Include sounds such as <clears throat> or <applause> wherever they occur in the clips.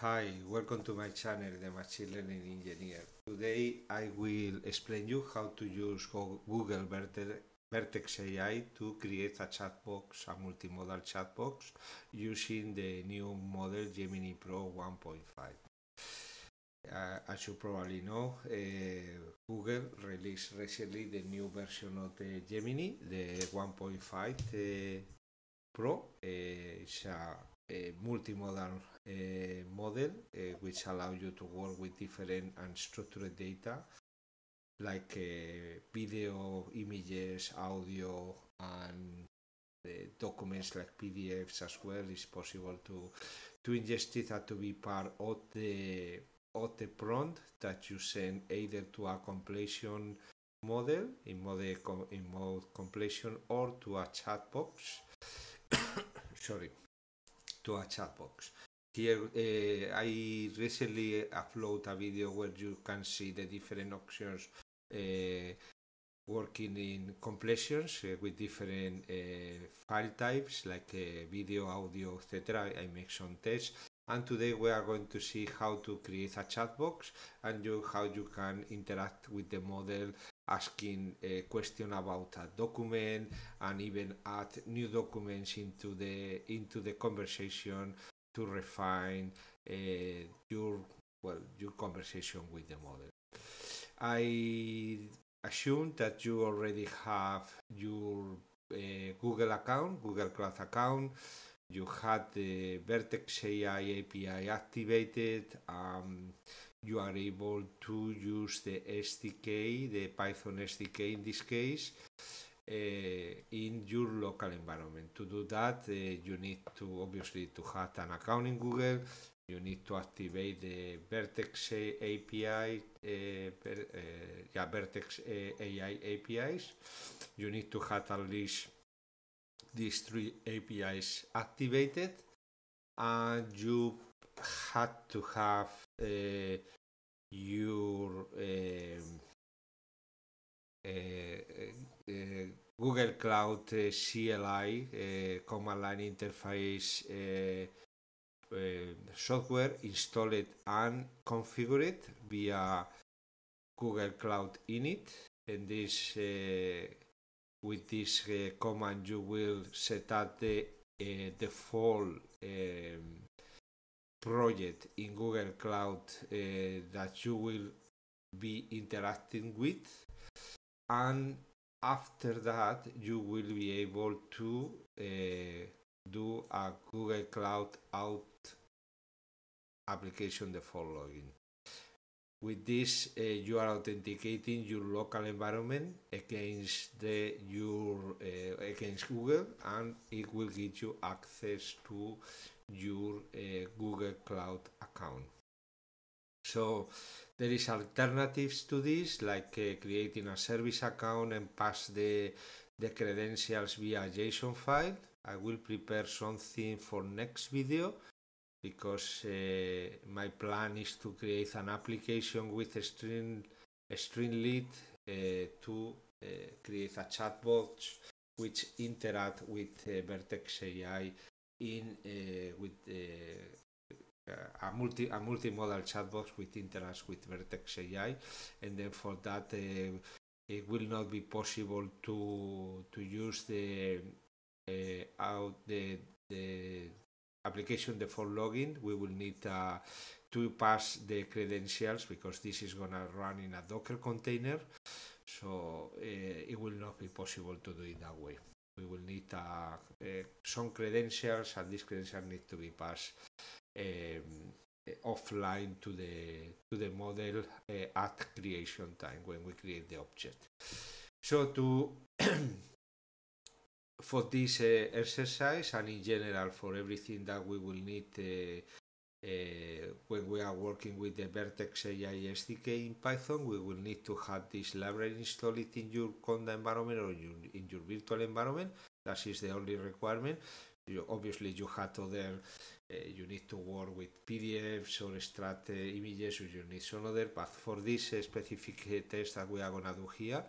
Hi, welcome to my channel, the Machine Learning Engineer. Today I will explain you how to use Google Vertex AI to create a chatbox, a multimodal chatbox, using the new model Gemini Pro 1.5. Uh, as you probably know, uh, Google released recently the new version of the Gemini, the 1.5 uh, Pro. it's a multimodal Eh, model, eh, which allow you to work with different unstructured data like uh, video, images, audio, and uh, documents like PDFs as well. It's possible to to ingest it to be part of the of the prompt that you send either to a completion model in mode in mode completion or to a chat box. <coughs> Sorry, to a chat box. Here uh, I recently upload a video where you can see the different options uh, eh, working in completions uh, eh, with different file types like video, audio, etc. I make some tests and today we are going to see how to create a chat box and you, how you can interact with the model asking a question about a document and even add new documents into the into the conversation to refine uh, your well your conversation with the model. I assume that you already have your uh, Google account, Google Cloud account. You had the Vertex AI API activated. Um, you are able to use the SDK, the Python SDK in this case, Eh, in your local environment. To do that, eh, you need to obviously to have an account in Google. You need to activate the Vertex API, eh, yeah, Vertex AI APIs. You need to have at least these three APIs activated, and you had to have uh, your uh, uh, eh, Google Cloud eh, CLI eh, command line interface eh, eh, software installed and configured via Google Cloud Init. In this, eh, with this eh, command, you will set up the default project in Google Cloud that you will be interacting with and after that you will be able to uh, do a Google Cloud out application default login. With this, uh, you are authenticating your local environment against the your uh, against Google, and it will give you access to your Google Cloud account. So there is alternatives to this, like uh, creating a service account and pass the, the credentials via JSON file. I will prepare something for next video because uh, my plan is to create an application with a string, a string lead uh, to uh, create a chatbot which interact with uh, Vertex AI in uh, with Eh, a multi a multimodal chatbot with interacts with Vertex AI, and then for that eh, it will not be possible to to use the eh, out the the application default login. We will need uh, to pass the credentials because this is gonna run in a Docker container, so it will not be possible to do it that way we will need uh, uh, some credentials and these credentials need to be passed um, offline to the to the model uh, at creation time when we create the object. So to <clears throat> for this uh, exercise and in general for everything that we will need uh, uh when we are working with the Vertex AI SDK in Python, we will need to have this library installed in your Conda environment or in your, in your virtual environment. That is the only requirement. You, obviously, you have other. Uh, you need to work with PDFs or extract uh, images. Or you need some other. But for this specific test that we are going to do here,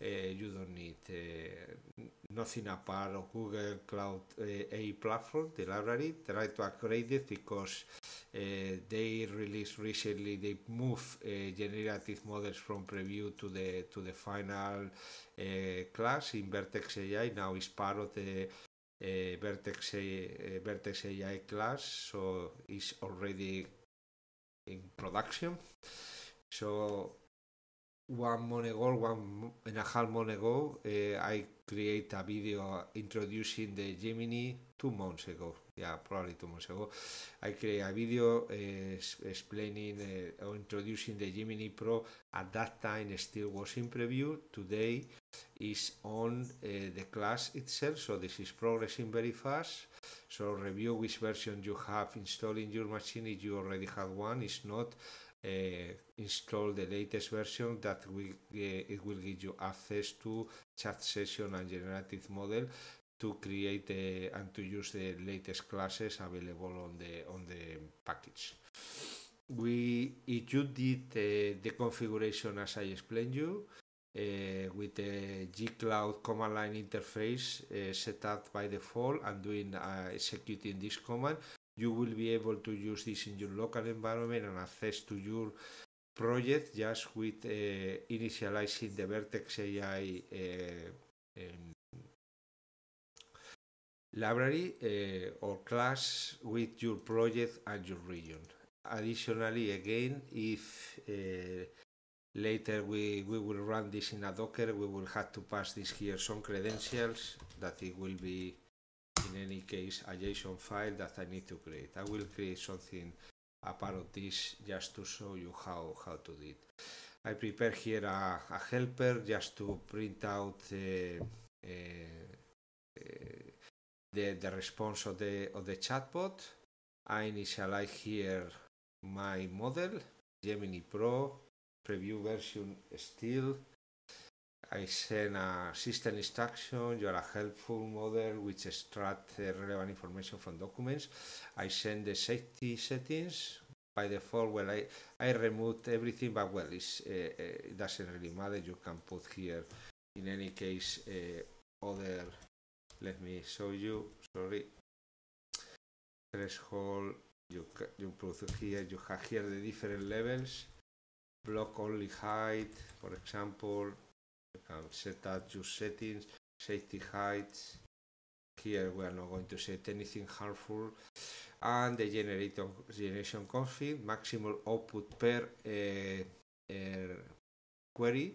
eh, you don't need eh, nothing apart of Google Cloud A platform, the library. Try to upgrade it because they released recently. They moved generative models from preview to the to the final class in Vertex AI. Now is part of the Eh, vertex A, uh, vertex AI class, so it's already in production. So one month ago, one and a half month eh, ago, uh, I create a video introducing the Gemini two months ago. Yeah, probably two months ago. I create a video uh, explaining eh, or introducing the Gemini Pro. At that time, still was in preview. Today is on the class itself, so this is progressing very fast. So review which version you have installed in your machine if you already have one. It's not uh, install the latest version that will, it will give you access to chat session and generative model to create uh, and to use the latest classes available on the on the package. We if you did uh, the configuration as I explained you uh, with the gcloud command line interface uh, set up by default and doing uh, executing this command you will be able to use this in your local environment and access to your project just with uh, initializing the Vertex AI uh, eh, um, library uh, or class with your project and your region. Additionally, again, if later we, we will run this in a Docker, we will have to pass this here some credentials that it will be in any case a JSON file that I need to create. I will create something part of this just to show you how, how to do it. I prepare here a, a helper just to print out uh, uh, uh the, the response of the, of the chatbot. I initialize here my model, Gemini Pro, preview version still, I send a system instruction, you are a helpful model which extract eh, relevant information from documents. I send the safety settings by default. Well, I, I removed everything, but well, eh, eh, it doesn't really matter. You can put here, in any case, other. Let me show you. Sorry. Threshold. You, you put here, you have here the different levels. Block only height, for example. can set up your settings, safety heights. Here we are not going to set anything harmful. And the generator, generation config, maximum output per uh, uh, query,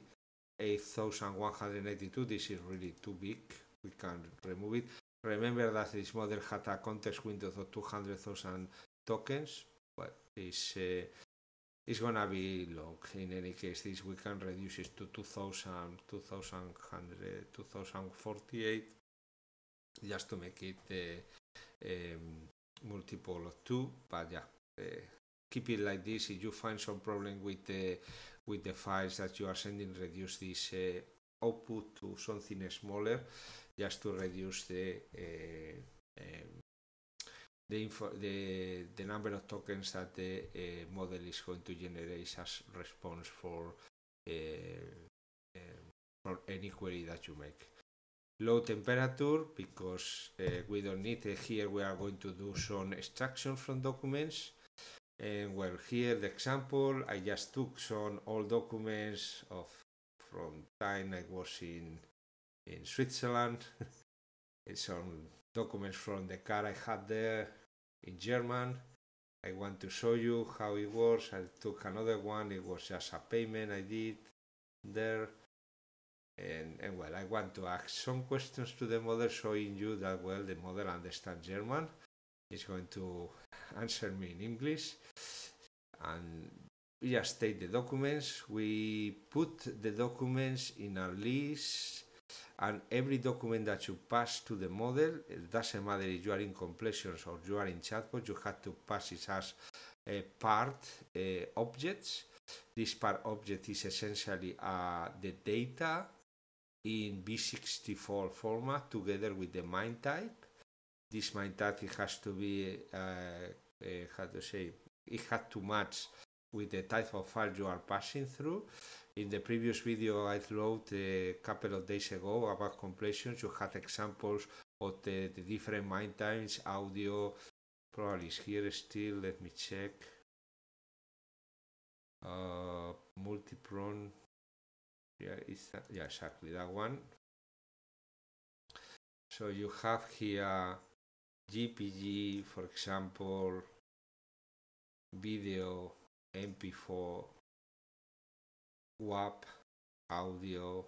8192. This is really too big. We can remove it. Remember that this model had a context window of 200,000 tokens. Well, it's uh, it's gonna be long. In any case, this we can reduce it to 2000, forty 2048, just to make it uh, um, multiple of two. But yeah, uh, keep it like this. If you find some problem with the with the files that you are sending, reduce this uh, output to something smaller, just to reduce the um, the, info, the, the number of tokens that the uh, model is going to generate as response for, uh, for any query that you make. Low temperature, because we don't need it here, we are going to do some extraction from documents. And well, here the example, I just took some old documents of from time I was in in Switzerland. <laughs> some documents from the car I had there, in German. I want to show you how it works. I took another one. It was just a payment I did there. And, and well, I want to ask some questions to the model showing you that, well, the model understands German. It's going to answer me in English. And we just take the documents. We put the documents in a list and every document that you pass to the model, it doesn't matter if you are in completions or you are in chatbot, you have to pass it as a part uh, objects. This part object is essentially uh, the data in B64 format together with the mind type. This mind type it has to be, uh, uh how to say, it had to match with the type of file you are passing through. In the previous video I uploaded a couple of days ago about compression, you had examples of the, the different mine times, audio, probably is here still, let me check, uh, multi-prone, yeah, it's, yeah, exactly, that one. So you have here GPG, for example, video MP4, WAP, audio,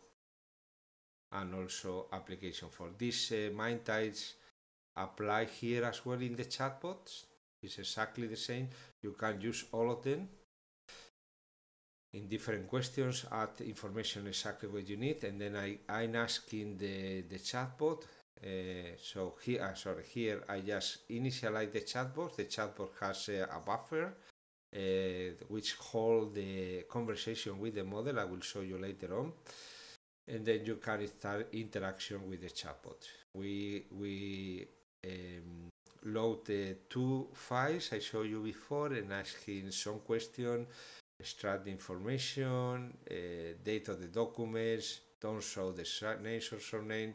and also application for this uh, types apply here as well in the chatbots. It's exactly the same. You can use all of them in different questions, add information exactly what you need, and then I, I'm asking the, the chatbot. Uh, so here, uh, sorry, here I just initialize the chatbot. The chatbot has uh, a buffer uh, which hold the conversation with the model. I will show you later on. And then you can start interaction with the chatbot. We, we um, load the two files I showed you before and asking some question, extract information, uh, date of the documents, don't show the names or surname,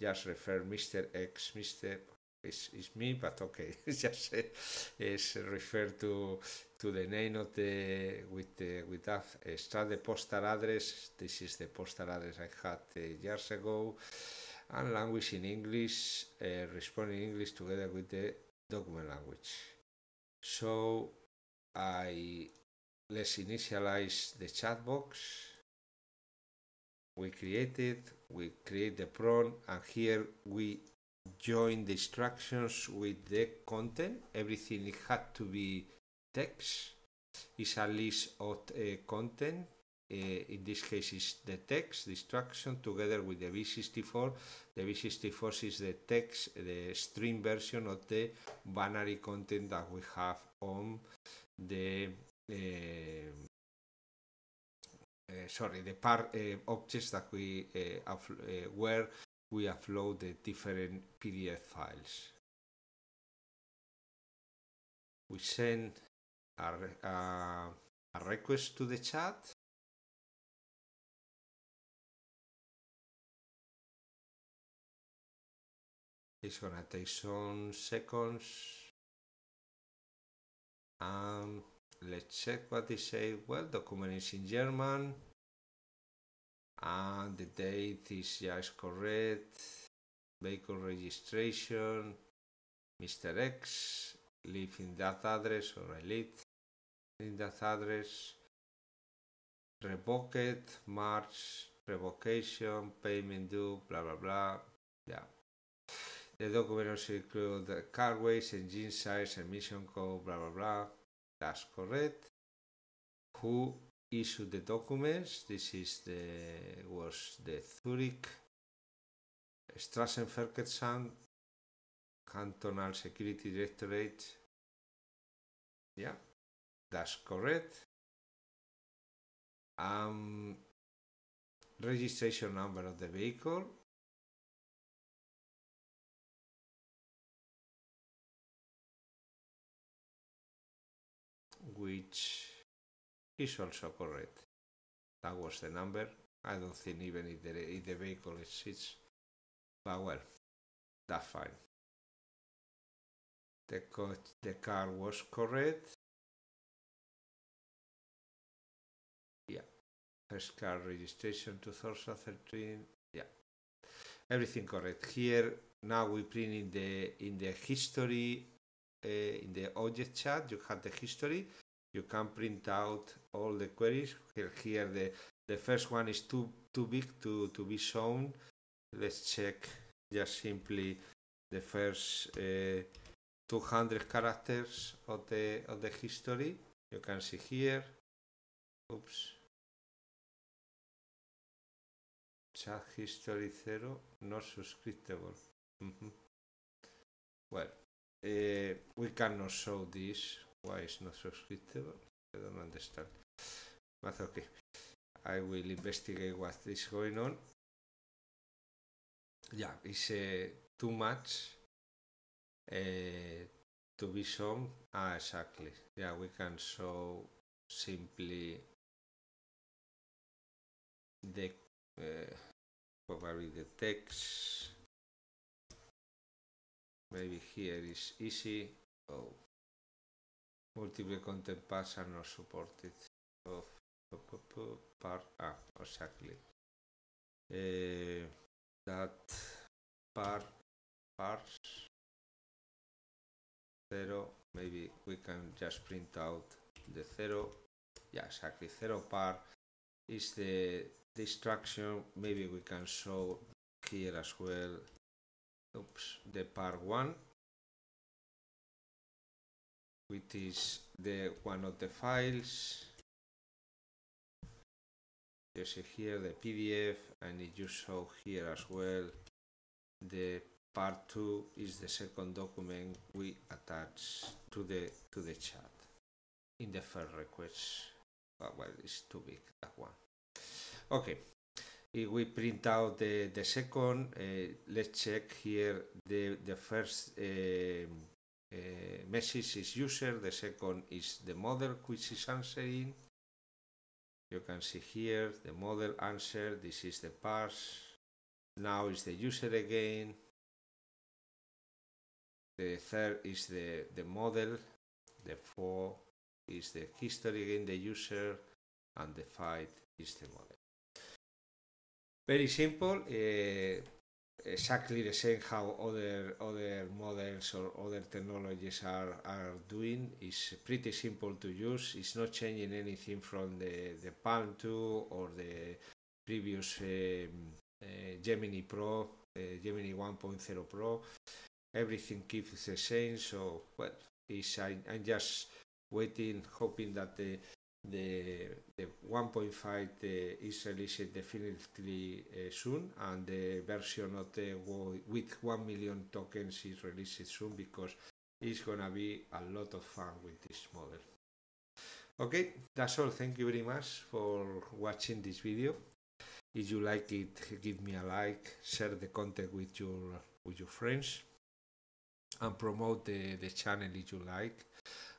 just refer Mr. X, Mr. It's, it's me, but okay, <laughs> just it's refer to to the name of the with the with that start the postal address. This is the postal address I had uh, years ago, and language in English, uh, respond in English together with the document language. So I let's initialize the chat box. We create it, we create the prompt, and here we join the instructions with the content. Everything it had to be text. It's a list of uh, content. Uh, in this case, is the text, the instruction, together with the V64. The V64 is the text, the stream version of the binary content that we have on the uh, uh sorry, the part uh, objects that we uh, uh were we the different PDF files. We send a, a, a request to the chat It's gonna take some seconds. Um, let's check what they say. Well, document is in German. and the date is just correct vehicle registration Mr. X live in that address or elite in that address revoked March revocation payment due blah blah blah yeah the document also include the car weight, engine size, emission code, blah blah blah. That's correct. Who issued the documents. This is the was the Zurich Strassenverkehrsamt Cantonal Security Directorate. Yeah, that's correct. Um, registration number of the vehicle. Which is also correct. That was the number. I don't think even if the, if the vehicle exists, but well, that's fine. The, co the car was correct. Yeah. First car registration 2013. Yeah. Everything correct. Here, now we print in the, in the history, uh, in the object chart, you have the history you can print out all the queries here, the the first one is too too big to to be shown let's check just simply the first uh, 200 characters of the of the history you can see here oops chat history zero not subscriptable mm-hmm. well uh, we cannot show this Wise not subscriptable. I don't understand. But okay. I will investigate what is going on. Yeah, it's uh, too much uh, eh, to be shown. Ah, exactly. Yeah, we can show simply the uh, probably the text. Maybe here is easy. Oh, múltiple are not supported of part ah, exactly eh, that part parts zero maybe we can just print out the zero yeah exactly zero part is the distraction maybe we can show here as well oops the part one which is the one of the files you see here the PDF and you show here as well the part 2 is the second document we attach to the to the chat in the first request but well it's too big that one okay if we print out the the second uh, let's check here the the first uh, Eh, message is user, the second is the model which is answering. You can see here the model answer, this is the parse. Now is the user again. The third is the, the model. The four is the history again, the user. And the five is the model. Very simple. Uh, exactly the same how other other models or other technologies are, are doing. It's pretty simple to use. It's not changing anything from the, the Palm 2 or the previous um, uh, Gemini Pro, uh, Gemini 1.0 Pro. Everything keeps the same. So well, is I, I'm just waiting, hoping that the the, the 1.5 is released definitely uh, soon, and the version of the with 1 million tokens is released soon because it's gonna be a lot of fun with this model. Okay, that's all. Thank you very much for watching this video. If you like it, give me a like, share the content with your with your friends, and promote the, the channel if you like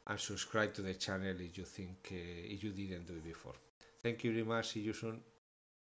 and subscribe to the channel if you think uh, if you didn't do it before. Thank you very much. See you soon.